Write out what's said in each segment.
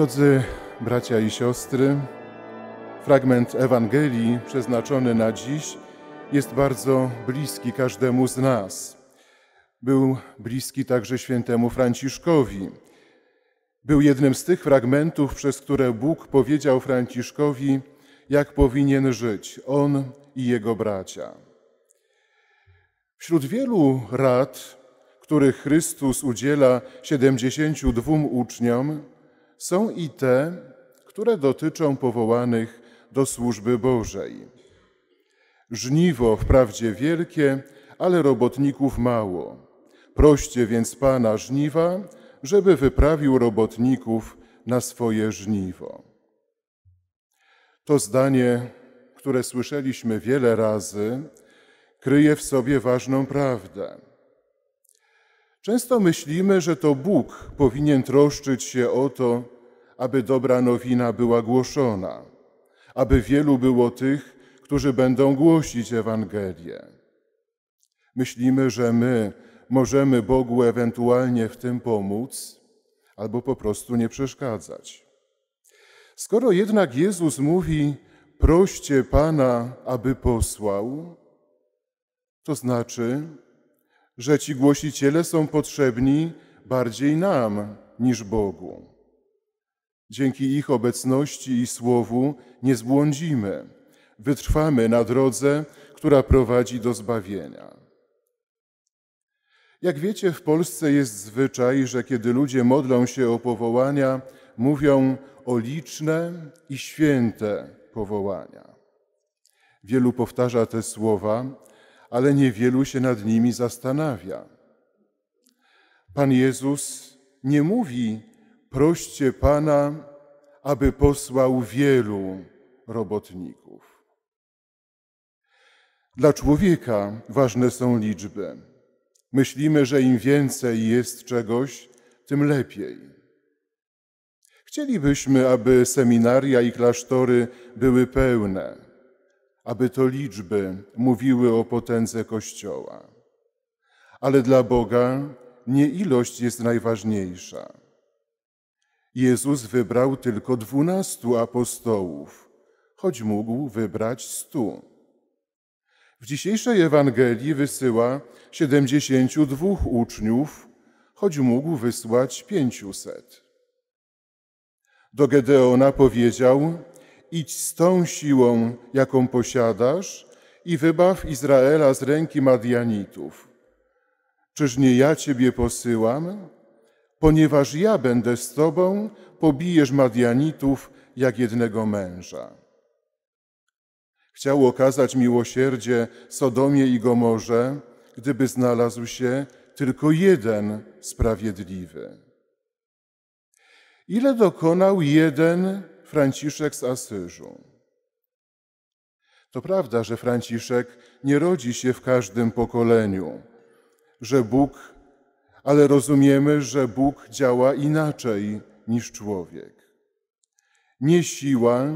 Drodzy bracia i siostry, fragment Ewangelii przeznaczony na dziś jest bardzo bliski każdemu z nas. Był bliski także świętemu Franciszkowi. Był jednym z tych fragmentów, przez które Bóg powiedział Franciszkowi, jak powinien żyć on i jego bracia. Wśród wielu rad, których Chrystus udziela 72 uczniom, są i te, które dotyczą powołanych do służby Bożej. Żniwo wprawdzie wielkie, ale robotników mało. Proście więc Pana żniwa, żeby wyprawił robotników na swoje żniwo. To zdanie, które słyszeliśmy wiele razy, kryje w sobie ważną prawdę Często myślimy, że to Bóg powinien troszczyć się o to, aby dobra nowina była głoszona, aby wielu było tych, którzy będą głosić Ewangelię. Myślimy, że my możemy Bogu ewentualnie w tym pomóc albo po prostu nie przeszkadzać. Skoro jednak Jezus mówi: Proście Pana, aby posłał, to znaczy, że ci głosiciele są potrzebni bardziej nam niż Bogu. Dzięki ich obecności i słowu nie zbłądzimy, wytrwamy na drodze, która prowadzi do zbawienia. Jak wiecie, w Polsce jest zwyczaj, że kiedy ludzie modlą się o powołania, mówią o liczne i święte powołania. Wielu powtarza te słowa, ale niewielu się nad nimi zastanawia. Pan Jezus nie mówi: proście Pana, aby posłał wielu robotników. Dla człowieka ważne są liczby. Myślimy, że im więcej jest czegoś, tym lepiej. Chcielibyśmy, aby seminaria i klasztory były pełne aby to liczby mówiły o potędze Kościoła. Ale dla Boga nie ilość jest najważniejsza. Jezus wybrał tylko dwunastu apostołów, choć mógł wybrać stu. W dzisiejszej Ewangelii wysyła siedemdziesięciu dwóch uczniów, choć mógł wysłać pięciuset. Do Gedeona powiedział, idź z tą siłą, jaką posiadasz i wybaw Izraela z ręki Madianitów. Czyż nie ja Ciebie posyłam? Ponieważ ja będę z Tobą, pobijesz Madianitów jak jednego męża. Chciał okazać miłosierdzie Sodomie i Gomorze, gdyby znalazł się tylko jeden sprawiedliwy. Ile dokonał jeden Franciszek z Asyżu. To prawda, że Franciszek nie rodzi się w każdym pokoleniu, że Bóg, ale rozumiemy, że Bóg działa inaczej niż człowiek. Nie siła,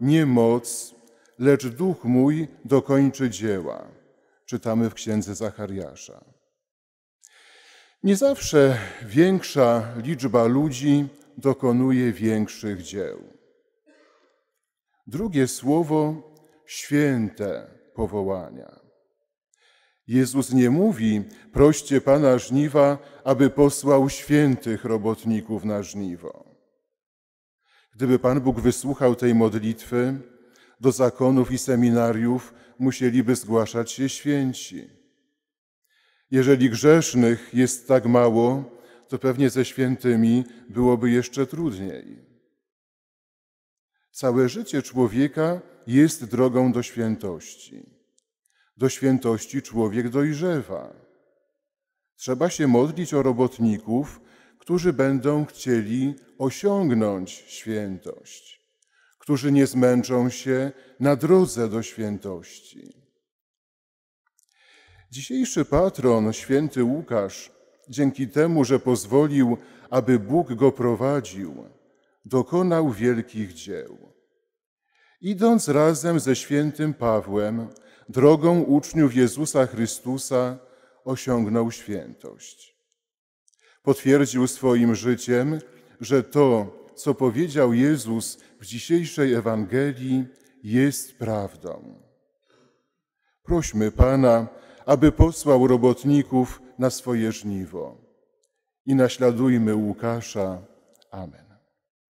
nie moc, lecz duch mój dokończy dzieła. Czytamy w księdze Zachariasza. Nie zawsze większa liczba ludzi dokonuje większych dzieł. Drugie słowo święte powołania. Jezus nie mówi: proście Pana żniwa, aby posłał świętych robotników na żniwo. Gdyby Pan Bóg wysłuchał tej modlitwy, do zakonów i seminariów musieliby zgłaszać się święci. Jeżeli grzesznych jest tak mało, to pewnie ze świętymi byłoby jeszcze trudniej. Całe życie człowieka jest drogą do świętości. Do świętości człowiek dojrzewa. Trzeba się modlić o robotników, którzy będą chcieli osiągnąć świętość, którzy nie zmęczą się na drodze do świętości. Dzisiejszy patron, święty Łukasz, dzięki temu, że pozwolił, aby Bóg go prowadził, dokonał wielkich dzieł. Idąc razem ze świętym Pawłem, drogą uczniów Jezusa Chrystusa, osiągnął świętość. Potwierdził swoim życiem, że to, co powiedział Jezus w dzisiejszej Ewangelii, jest prawdą. Prośmy Pana, aby posłał robotników na swoje żniwo. I naśladujmy Łukasza. Amen.